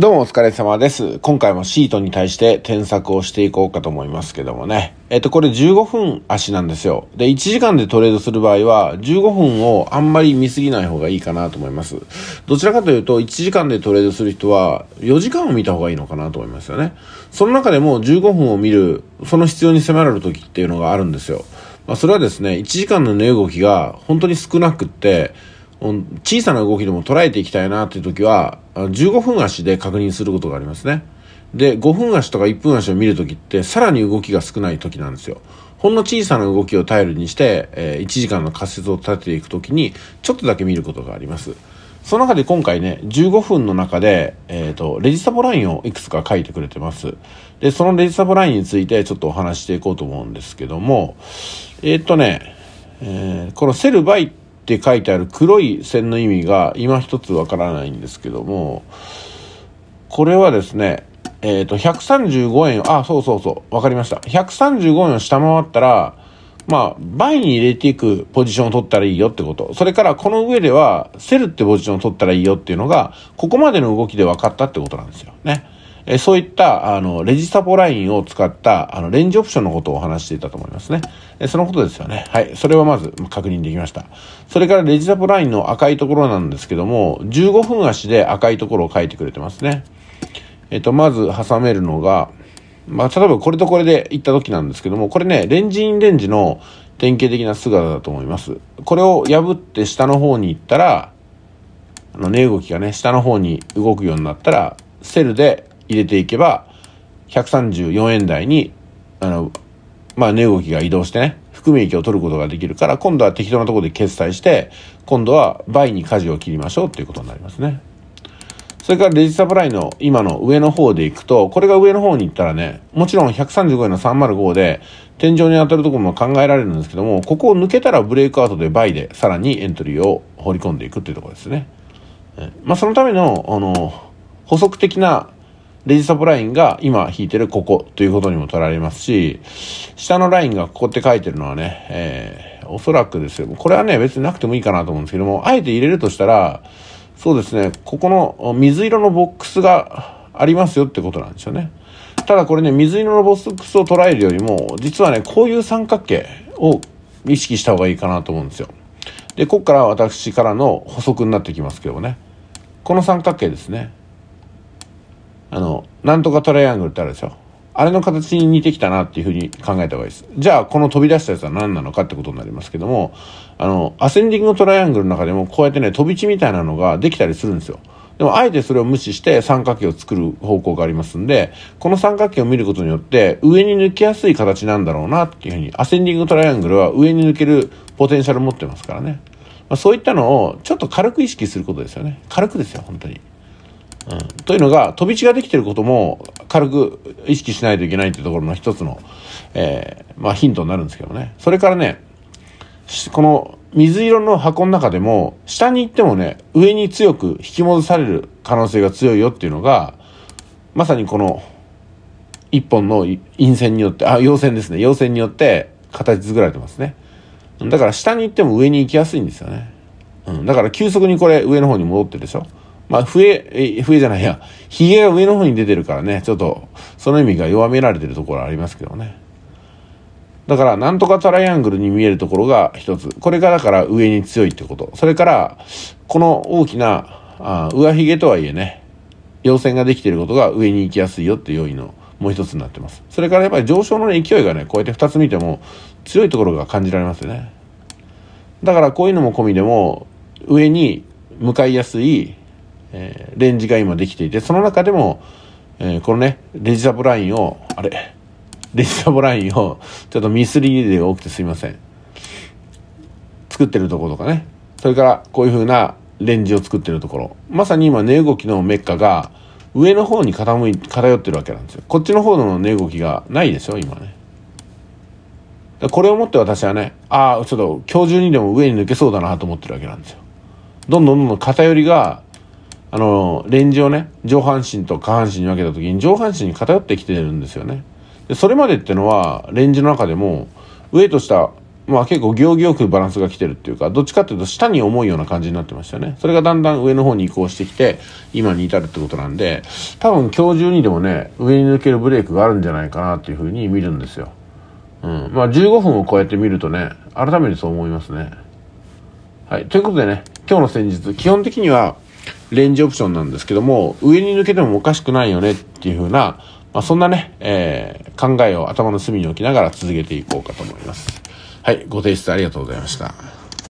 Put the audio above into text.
どうもお疲れ様です。今回もシートに対して添削をしていこうかと思いますけどもね。えっと、これ15分足なんですよ。で、1時間でトレードする場合は、15分をあんまり見すぎない方がいいかなと思います。どちらかというと、1時間でトレードする人は、4時間を見た方がいいのかなと思いますよね。その中でも15分を見る、その必要に迫られる時っていうのがあるんですよ。まあ、それはですね、1時間の値動きが本当に少なくって、小さな動きでも捉えていきたいなっていう時は、15分足で確認することがありますね。で、5分足とか1分足を見るときって、さらに動きが少ないときなんですよ。ほんの小さな動きを頼りにして、えー、1時間の仮説を立てていくときに、ちょっとだけ見ることがあります。その中で今回ね、15分の中で、えっ、ー、と、レジサボラインをいくつか書いてくれてます。で、そのレジサボラインについてちょっとお話していこうと思うんですけども、えっ、ー、とね、えー、このセルバイっって書いてある黒い線の意味が今一つわからないんですけどもこれはですねえっ、ー、と135円あそうそうそう分かりました135円を下回ったらまあ、倍に入れていくポジションを取ったらいいよってこと。それから、この上では、セルってポジションを取ったらいいよっていうのが、ここまでの動きで分かったってことなんですよね。えそういった、あの、レジサポラインを使った、あの、レンジオプションのことをお話していたと思いますね。えそのことですよね。はい。それはまず確認できました。それからレジサポラインの赤いところなんですけども、15分足で赤いところを書いてくれてますね。えっ、と、まず挟めるのが、まあ、例えばこれとこれで行った時なんですけども、これね、レンジインレンジの典型的な姿だと思います。これを破って下の方に行ったら、あの、値動きがね、下の方に動くようになったら、セルで入れていけば、134円台に、あの、まあ、値動きが移動してね、含み益を取ることができるから、今度は適当なところで決済して、今度は倍に舵を切りましょうっていうことになりますね。それからレジサプライの今の上の方で行くと、これが上の方に行ったらね、もちろん135円の305で天井に当たるところも考えられるんですけども、ここを抜けたらブレイクアウトで倍でさらにエントリーを放り込んでいくっていうところですね。まあ、そのための、あの、補足的なレジサポラインが今引いてるここということにも取られますし、下のラインがここって書いてるのはね、えー、おそらくですよ。これはね、別になくてもいいかなと思うんですけども、あえて入れるとしたら、そうですね、ここの水色のボックスがありますよってことなんですよね。ただこれね、水色のボックスを捉えるよりも、実はね、こういう三角形を意識した方がいいかなと思うんですよ。で、こっから私からの補足になってきますけどもね。この三角形ですね。あの、なんとかトライアングルってあるでしょ。あれの形に似てきたなっていうふうに考えた方がいいです。じゃあ、この飛び出したやつは何なのかってことになりますけども、あの、アセンディングトライアングルの中でも、こうやってね、飛び地みたいなのができたりするんですよ。でも、あえてそれを無視して三角形を作る方向がありますんで、この三角形を見ることによって、上に抜きやすい形なんだろうなっていうふうに、アセンディングトライアングルは上に抜けるポテンシャル持ってますからね。まあ、そういったのを、ちょっと軽く意識することですよね。軽くですよ、本当に。うん、というのが飛び地ができてることも軽く意識しないといけないっていうところの一つの、えー、まあ、ヒントになるんですけどねそれからねこの水色の箱の中でも下に行ってもね上に強く引き戻される可能性が強いよっていうのがまさにこの一本の陰線によってあ陽線ですね陽線によって形作られてますねだから下に行っても上に行きやすいんですよね、うん、だから急速にこれ上の方に戻ってるでしょまあ、笛、え、笛じゃないや、髭が上の方に出てるからね、ちょっと、その意味が弱められてるところありますけどね。だから、なんとかトライアングルに見えるところが一つ。これがだから上に強いってこと。それから、この大きな、あ上髭とはいえね、陽線ができていることが上に行きやすいよって要因のもう一つになってます。それからやっぱり上昇の、勢いがね、こうやって二つ見ても強いところが感じられますよね。だからこういうのも込みでも、上に向かいやすいえー、レンジが今できていて、その中でも、えー、このね、レジサブラインを、あれレジサブラインを、ちょっとミスリーデが多くてすいません。作ってるところとかね。それから、こういう風なレンジを作ってるところ。まさに今、値動きのメッカが、上の方に傾い、偏ってるわけなんですよ。こっちの方の値動きがないでしょ、今ね。これをもって私はね、ああ、ちょっと今日中にでも上に抜けそうだなと思ってるわけなんですよ。どんどんどんどん偏りがあの、レンジをね、上半身と下半身に分けた時に上半身に偏ってきてるんですよね。で、それまでってのは、レンジの中でも、上と下、まあ結構行儀よくバランスが来てるっていうか、どっちかっていうと下に重いような感じになってましたよね。それがだんだん上の方に移行してきて、今に至るってことなんで、多分今日中にでもね、上に抜けるブレイクがあるんじゃないかなっていうふうに見るんですよ。うん。まあ15分をやえて見るとね、改めてそう思いますね。はい。ということでね、今日の戦術、基本的には、レンジオプションなんですけども、上に抜けてもおかしくないよねっていう風な、まあ、そんなね、えー、考えを頭の隅に置きながら続けていこうかと思います。はい、ご提出ありがとうございました。